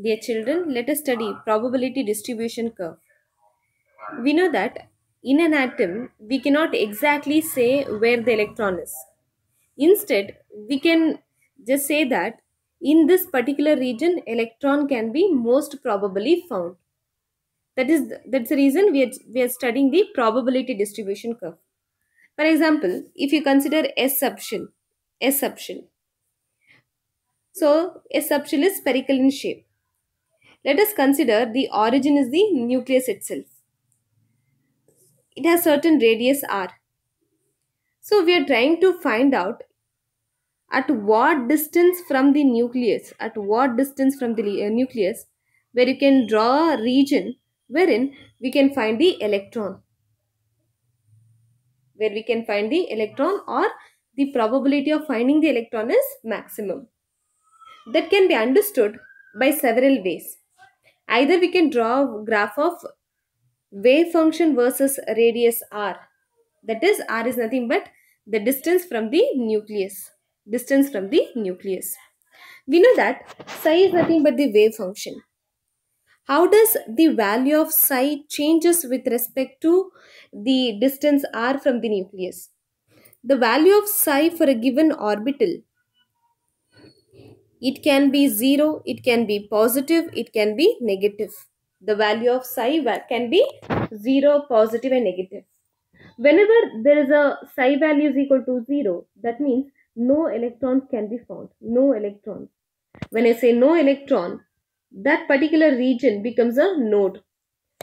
Dear children, let us study probability distribution curve. We know that in an atom, we cannot exactly say where the electron is. Instead, we can just say that in this particular region, electron can be most probably found. That is, that's the reason we are, we are studying the probability distribution curve. For example, if you consider S sub S sub So, S sub is spherical in shape. Let us consider the origin is the nucleus itself. It has certain radius r. So we are trying to find out at what distance from the nucleus, at what distance from the uh, nucleus, where you can draw a region wherein we can find the electron. Where we can find the electron or the probability of finding the electron is maximum. That can be understood by several ways. Either we can draw a graph of wave function versus radius r. That is, r is nothing but the distance from the nucleus. Distance from the nucleus. We know that psi is nothing but the wave function. How does the value of psi changes with respect to the distance r from the nucleus? The value of psi for a given orbital it can be 0, it can be positive, it can be negative. The value of psi can be 0, positive and negative. Whenever there is a psi value is equal to 0, that means no electron can be found. No electron. When I say no electron, that particular region becomes a node.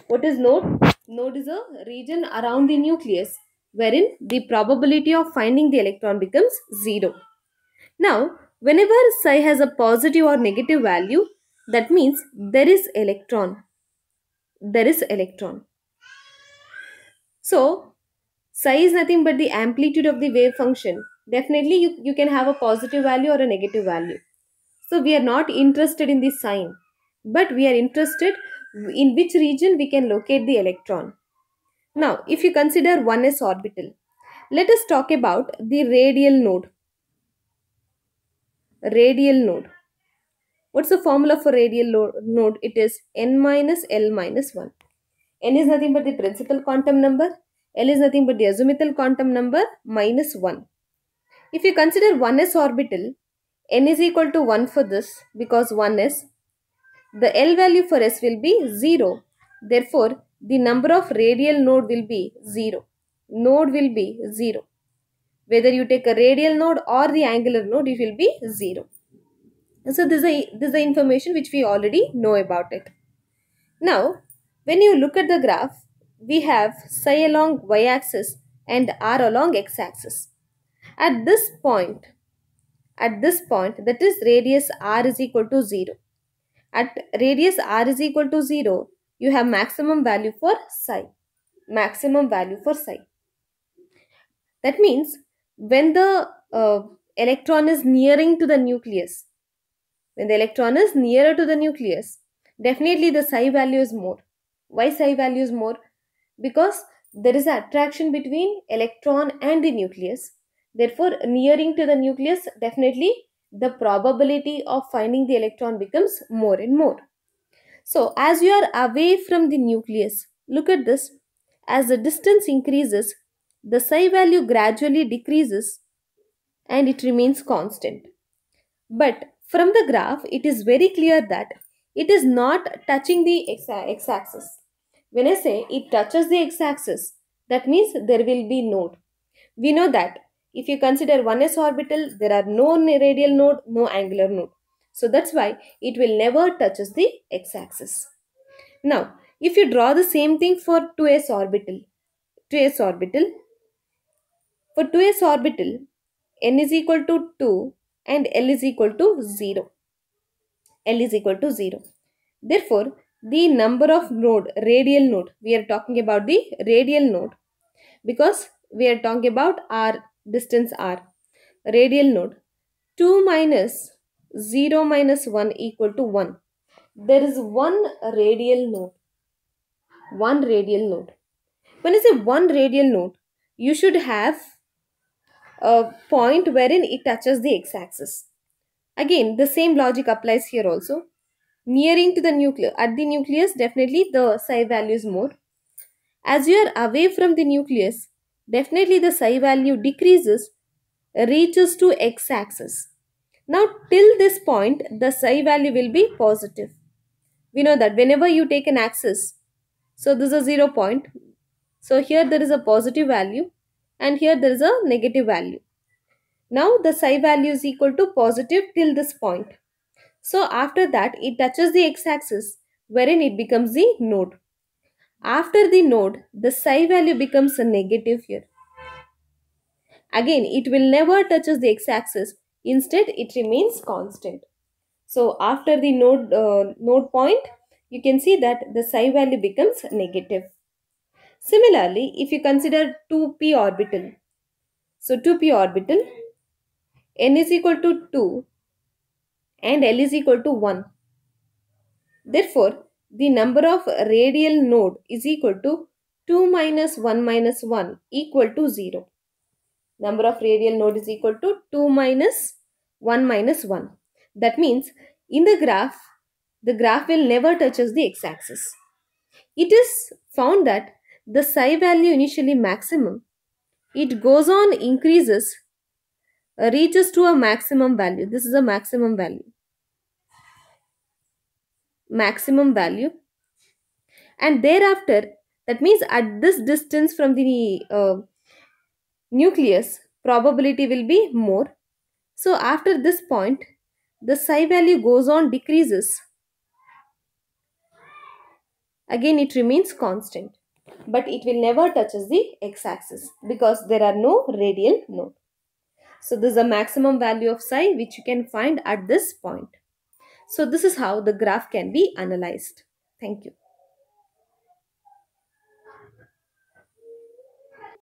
What is node? Node is a region around the nucleus wherein the probability of finding the electron becomes 0. Now, Whenever psi has a positive or negative value, that means there is electron. There is electron. So, psi is nothing but the amplitude of the wave function. Definitely you, you can have a positive value or a negative value. So, we are not interested in the sign. But we are interested in which region we can locate the electron. Now, if you consider 1s orbital, let us talk about the radial node radial node. What's the formula for radial node? It is n minus L minus 1. n is nothing but the principal quantum number. L is nothing but the azimuthal quantum number minus 1. If you consider 1s orbital, n is equal to 1 for this because 1 is. The L value for s will be 0. Therefore, the number of radial node will be 0. Node will be 0. Whether you take a radial node or the angular node, it will be 0. So this is, this is the information which we already know about it. Now, when you look at the graph, we have psi along y-axis and r along x-axis. At this point, at this point, that is radius r is equal to 0. At radius r is equal to 0, you have maximum value for psi. Maximum value for psi. That means when the uh, electron is nearing to the nucleus, when the electron is nearer to the nucleus, definitely the psi value is more. Why psi value is more? Because there is attraction between electron and the nucleus. Therefore, nearing to the nucleus, definitely the probability of finding the electron becomes more and more. So, as you are away from the nucleus, look at this. As the distance increases, the psi value gradually decreases and it remains constant. But from the graph, it is very clear that it is not touching the x-axis. When I say it touches the x-axis, that means there will be node. We know that if you consider 1s orbital, there are no radial node, no angular node. So that's why it will never touches the x-axis. Now, if you draw the same thing for 2s orbital, 2s orbital, for 2s orbital, n is equal to 2 and L is equal to 0. L is equal to 0. Therefore, the number of node, radial node, we are talking about the radial node because we are talking about r, distance r, radial node. 2 minus 0 minus 1 equal to 1. There is one radial node. One radial node. When I say one radial node, you should have uh, point wherein it touches the x-axis. Again, the same logic applies here also. Nearing to the nucleus, at the nucleus, definitely the psi value is more. As you are away from the nucleus, definitely the psi value decreases, reaches to x-axis. Now, till this point, the psi value will be positive. We know that whenever you take an axis, so this is a zero point. So here there is a positive value and here there is a negative value. Now the psi value is equal to positive till this point. So after that it touches the x-axis wherein it becomes the node. After the node the psi value becomes a negative here. Again it will never touches the x-axis instead it remains constant. So after the node, uh, node point you can see that the psi value becomes negative. Similarly, if you consider 2p orbital, so 2p orbital, n is equal to 2 and l is equal to 1. Therefore, the number of radial node is equal to 2 minus 1 minus 1 equal to 0. Number of radial node is equal to 2 minus 1 minus 1. That means in the graph, the graph will never touches the x-axis. It is found that the psi value initially maximum, it goes on increases, uh, reaches to a maximum value. This is a maximum value. Maximum value. And thereafter, that means at this distance from the uh, nucleus, probability will be more. So after this point, the psi value goes on decreases. Again, it remains constant but it will never touches the x-axis because there are no radial node. So this is a maximum value of psi which you can find at this point. So this is how the graph can be analyzed. Thank you.